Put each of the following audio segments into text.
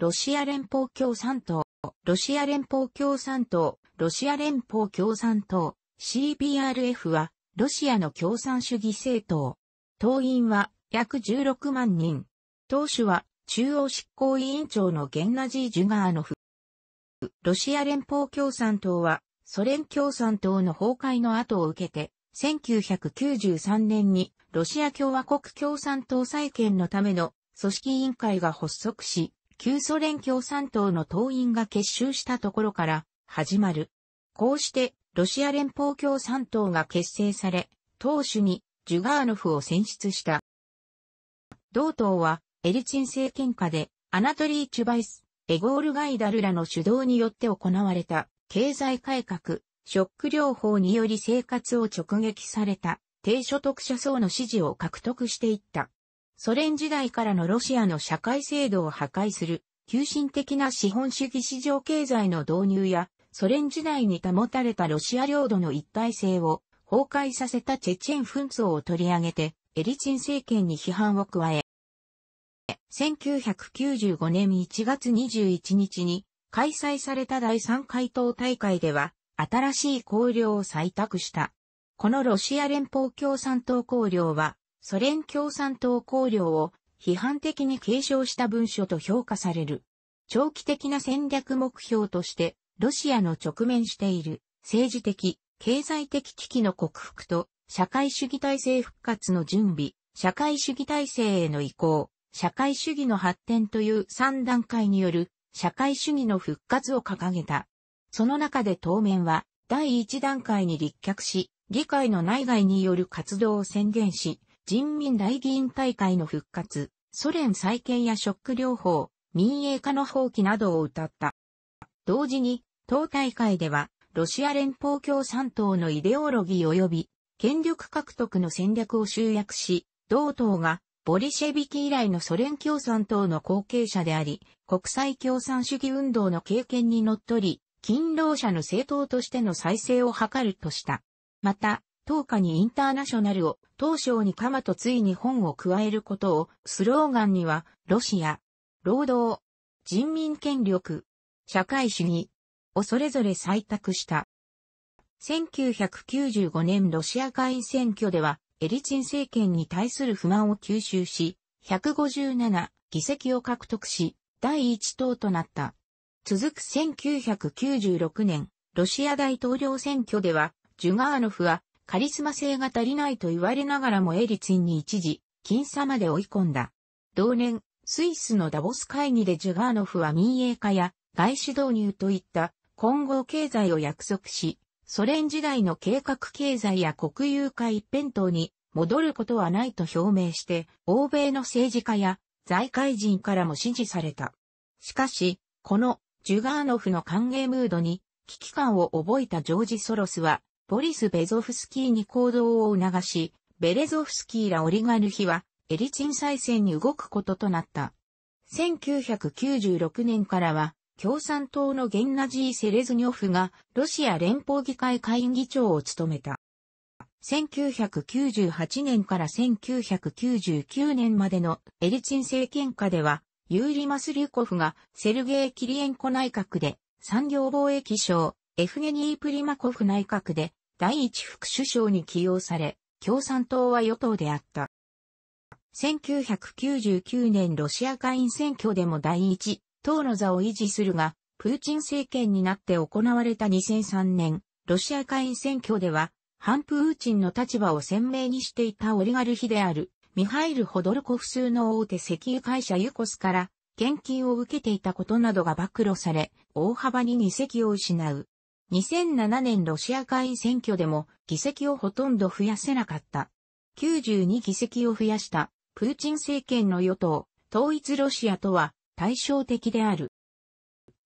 ロシア連邦共産党、ロシア連邦共産党、ロシア連邦共産党、CBRF は、ロシアの共産主義政党。党員は、約16万人。党首は、中央執行委員長のゲンナジー・ジュガーノフ。ロシア連邦共産党は、ソ連共産党の崩壊の後を受けて、1993年にロシア共和国共産党再建のための組織委員会が発足し、旧ソ連共産党の党員が結集したところから始まる。こうしてロシア連邦共産党が結成され、党首にジュガーノフを選出した。同党はエリチン政権下でアナトリー・チュバイス、エゴール・ガイダルらの主導によって行われた経済改革、ショック療法により生活を直撃された低所得者層の支持を獲得していった。ソ連時代からのロシアの社会制度を破壊する、急進的な資本主義市場経済の導入や、ソ連時代に保たれたロシア領土の一体性を崩壊させたチェチェン紛争を取り上げて、エリチン政権に批判を加え、1995年1月21日に開催された第3回答大会では、新しい綱領を採択した。このロシア連邦共産党綱領は、ソ連共産党綱領を批判的に継承した文書と評価される。長期的な戦略目標として、ロシアの直面している政治的、経済的危機の克服と社会主義体制復活の準備、社会主義体制への移行、社会主義の発展という3段階による社会主義の復活を掲げた。その中で当面は第1段階に立脚し、議会の内外による活動を宣言し、人民大議員大会の復活、ソ連再建やショック療法、民営化の放棄などを歌った。同時に、党大会では、ロシア連邦共産党のイデオロギー及び、権力獲得の戦略を集約し、同党が、ボリシェビキ以来のソ連共産党の後継者であり、国際共産主義運動の経験にのっとり、勤労者の政党としての再生を図るとした。また、当下にインターナショナルを、当初に鎌とついに本を加えることを、スローガンには、ロシア、労働、人民権力、社会主義、をそれぞれ採択した。1995年ロシア下院選挙では、エリツィン政権に対する不満を吸収し、157議席を獲得し、第一党となった。続く1996年、ロシア大統領選挙では、ジュガーノフはカリスマ性が足りないと言われながらもエリツィンに一時、僅差まで追い込んだ。同年、スイスのダボス会議でジュガーノフは民営化や外資導入といった混合経済を約束し、ソ連時代の計画経済や国有化一辺倒に戻ることはないと表明して、欧米の政治家や財界人からも支持された。しかし、このジュガーノフの歓迎ムードに危機感を覚えたジョージ・ソロスはボリス・ベゾフスキーに行動を促し、ベレゾフスキーらオリガルヒはエリチン再選に動くこととなった。1996年からは、共産党のゲンナジー・セレズニョフがロシア連邦議会会議長を務めた。1998年から1999年までのエリチン政権下では、ユーリ・マスリュコフがセルゲイ・キリエンコ内閣で産業貿易省、エフゲニー・プリマコフ内閣で第一副首相に起用され、共産党は与党であった。1999年ロシア下院選挙でも第一党の座を維持するが、プーチン政権になって行われた2003年、ロシア下院選挙では、反プーチンの立場を鮮明にしていたオリガルヒである、ミハイル・ホドルコフ数の大手石油会社ユコスから、献金を受けていたことなどが暴露され、大幅に議席を失う。2007年ロシア会選挙でも議席をほとんど増やせなかった。92議席を増やしたプーチン政権の与党、統一ロシアとは対照的である。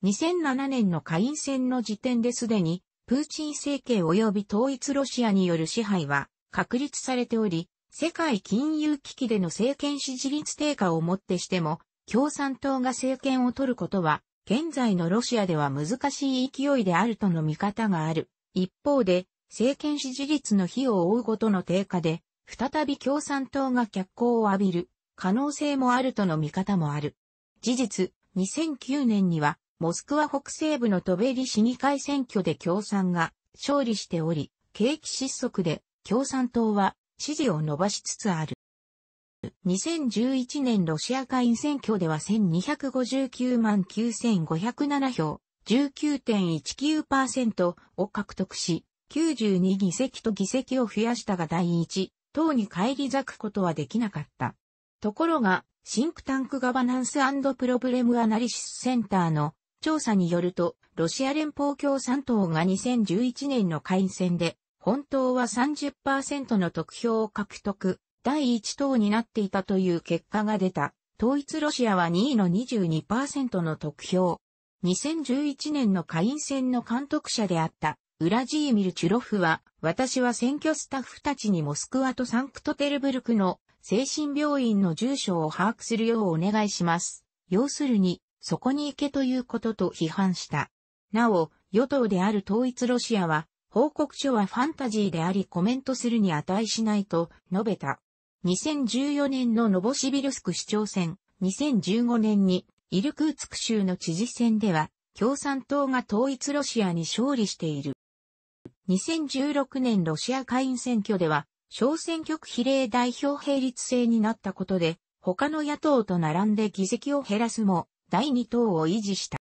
2007年の下院選の時点ですでに、プーチン政権及び統一ロシアによる支配は確立されており、世界金融危機での政権支持率低下をもってしても、共産党が政権を取ることは現在のロシアでは難しい勢いであるとの見方がある。一方で、政権支持率の日を追うごとの低下で、再び共産党が脚光を浴びる可能性もあるとの見方もある。事実、2009年には、モスクワ北西部のトベリ市議会選挙で共産が勝利しており、景気失速で共産党は支持を伸ばしつつある。2011年ロシア下院選挙では1259万9507票、19.19%を獲得し、92議席と議席を増やしたが第一、党に返り咲くことはできなかった。ところが、シンクタンクガバナンスプロブレムアナリシスセンターの調査によると、ロシア連邦共産党が2011年の下院選で、本当は30%の得票を獲得第1党になっていたという結果が出た。統一ロシアは2位の22%の得票。2011年の下院選の監督者であった、ウラジーミル・チュロフは、私は選挙スタッフたちにモスクワとサンクトテルブルクの精神病院の住所を把握するようお願いします。要するに、そこに行けということと批判した。なお、与党である統一ロシアは、報告書はファンタジーでありコメントするに値しないと述べた。2014年のノボシビルスク市長選、2015年にイルクーツク州の知事選では、共産党が統一ロシアに勝利している。2016年ロシア下院選挙では、小選挙区比例代表並立制になったことで、他の野党と並んで議席を減らすも、第2党を維持した。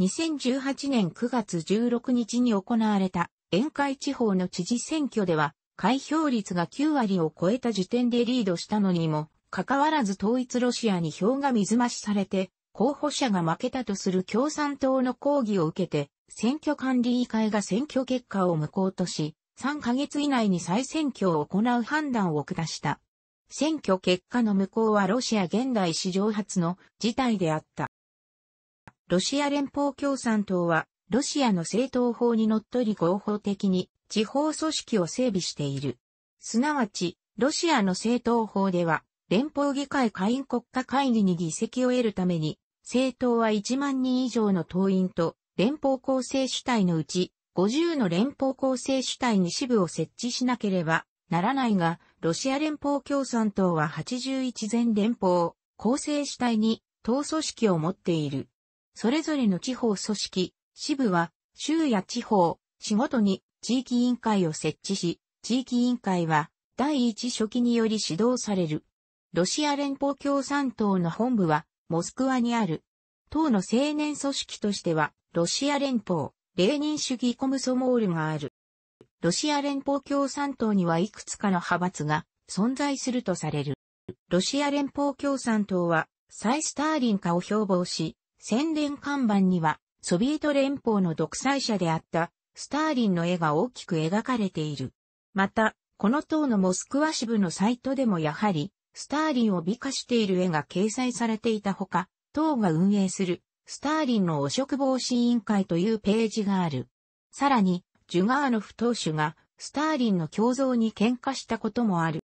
2018年9月16日に行われた、沿海地方の知事選挙では、開票率が9割を超えた時点でリードしたのにも、かかわらず統一ロシアに票が水増しされて、候補者が負けたとする共産党の抗議を受けて、選挙管理委員会が選挙結果を無効とし、3ヶ月以内に再選挙を行う判断を下した。選挙結果の無効はロシア現代史上初の事態であった。ロシア連邦共産党は、ロシアの政党法にのっとり合法的に地方組織を整備している。すなわち、ロシアの政党法では、連邦議会会員国家会議に議席を得るために、政党は1万人以上の党員と、連邦構成主体のうち、50の連邦構成主体に支部を設置しなければならないが、ロシア連邦共産党は81全連邦構成主体に党組織を持っている。それぞれの地方組織、支部は、州や地方、市ごとに地域委員会を設置し、地域委員会は第一書記により指導される。ロシア連邦共産党の本部はモスクワにある。党の青年組織としては、ロシア連邦、レーニン主義コムソモールがある。ロシア連邦共産党にはいくつかの派閥が存在するとされる。ロシア連邦共産党は、再スターリン化を標榜し、宣伝看板には、ソビエト連邦の独裁者であったスターリンの絵が大きく描かれている。また、この党のモスクワ支部のサイトでもやはり、スターリンを美化している絵が掲載されていたほか、党が運営する、スターリンの汚職防止委員会というページがある。さらに、ジュガーノフ党首が、スターリンの胸像に喧嘩したこともある。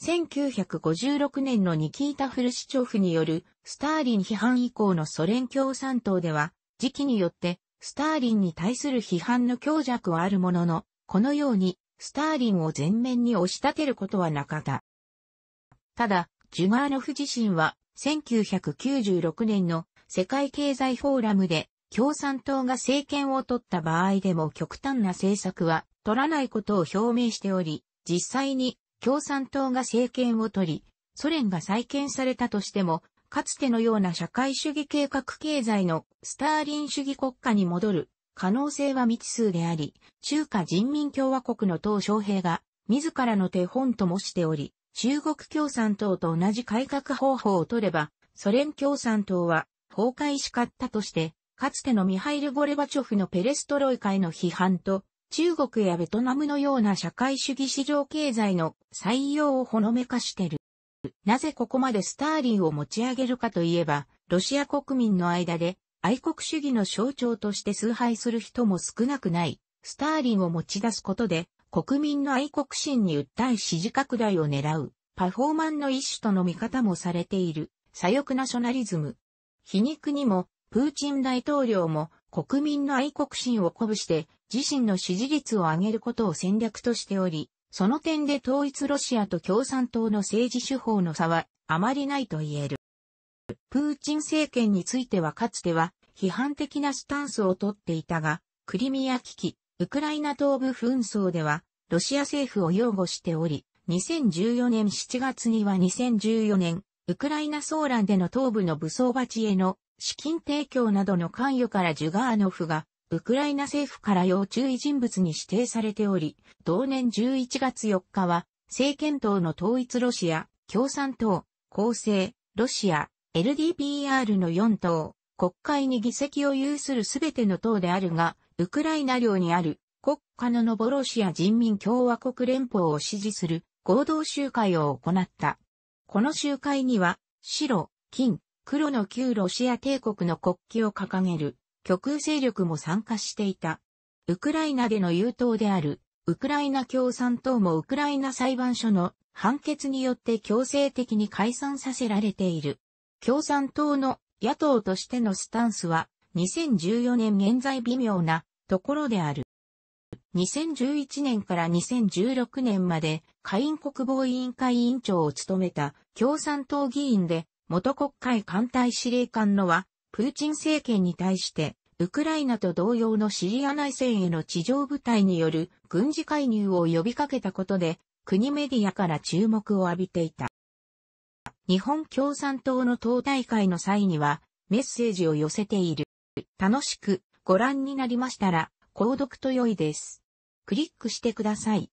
1956年のニキータ・フルシチョフによるスターリン批判以降のソ連共産党では、時期によってスターリンに対する批判の強弱はあるものの、このように、スターリンを前面に押し立てることはなかった。ただ、ジュガーノフ自身は、1996年の世界経済フォーラムで、共産党が政権を取った場合でも極端な政策は取らないことを表明しており、実際に共産党が政権を取り、ソ連が再建されたとしても、かつてのような社会主義計画経済のスターリン主義国家に戻る可能性は未知数であり、中華人民共和国の党将兵が自らの手本ともしており、中国共産党と同じ改革方法を取れば、ソ連共産党は崩壊しかったとして、かつてのミハイル・ゴレバチョフのペレストロイカへの批判と、中国やベトナムのような社会主義市場経済の採用をほのめかしてる。なぜここまでスターリンを持ち上げるかといえば、ロシア国民の間で愛国主義の象徴として崇拝する人も少なくない、スターリンを持ち出すことで、国民の愛国心に訴え支持拡大を狙う、パフォーマンの一種との見方もされている、左翼ナショナリズム。皮肉にも、プーチン大統領も国民の愛国心を鼓舞して、自身の支持率を上げることを戦略としており、その点で統一ロシアと共産党の政治手法の差はあまりないと言える。プーチン政権についてはかつては批判的なスタンスをとっていたが、クリミア危機、ウクライナ東部紛争ではロシア政府を擁護しており、2014年7月には2014年、ウクライナ騒乱での東部の武装鉢への資金提供などの関与からジュガーノフがウクライナ政府から要注意人物に指定されており、同年11月4日は、政権党の統一ロシア、共産党、公正、ロシア、LDPR の4党、国会に議席を有するすべての党であるが、ウクライナ領にある国家のノボロシア人民共和国連邦を支持する合同集会を行った。この集会には、白、金、黒の旧ロシア帝国の国旗を掲げる極右勢力も参加していた。ウクライナでの優等である、ウクライナ共産党もウクライナ裁判所の判決によって強制的に解散させられている。共産党の野党としてのスタンスは2014年現在微妙なところである。2011年から2016年まで下院国防委員会委員長を務めた共産党議員で元国会艦隊司令官のはプーチン政権に対して、ウクライナと同様のシリア内戦への地上部隊による軍事介入を呼びかけたことで、国メディアから注目を浴びていた。日本共産党の党大会の際には、メッセージを寄せている。楽しくご覧になりましたら、購読と良いです。クリックしてください。